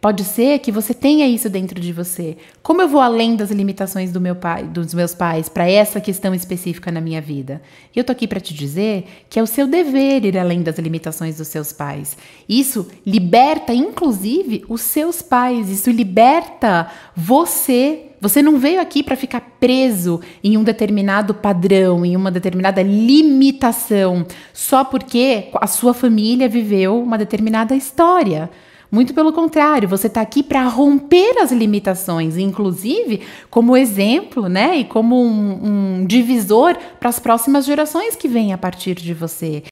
Pode ser que você tenha isso dentro de você. Como eu vou além das limitações do meu pai, dos meus pais para essa questão específica na minha vida? E eu tô aqui para te dizer que é o seu dever ir além das limitações dos seus pais. Isso liberta inclusive os seus pais, isso liberta você. Você não veio aqui para ficar preso em um determinado padrão, em uma determinada limitação, só porque a sua família viveu uma determinada história. Muito pelo contrário, você está aqui para romper as limitações, inclusive como exemplo, né? E como um, um divisor para as próximas gerações que vêm a partir de você.